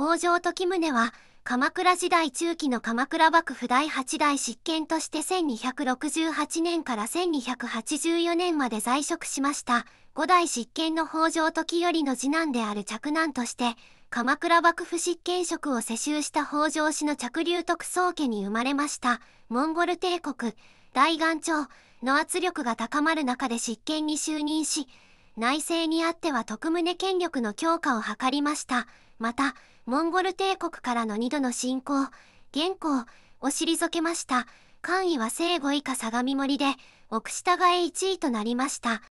北条時宗は鎌倉時代中期の鎌倉幕府第8代執権として1268年から1284年まで在職しました5代執権の北条時頼の次男である嫡男として鎌倉幕府執権職を世襲した北条氏の嫡流徳宗家に生まれましたモンゴル帝国大岩朝の圧力が高まる中で執権に就任し内政にあっては徳宗権力の強化を図りましたまたモンゴル帝国からの2度の侵攻、元寇を退けました。官位は生後以下相模森で、奥下がえ1位となりました。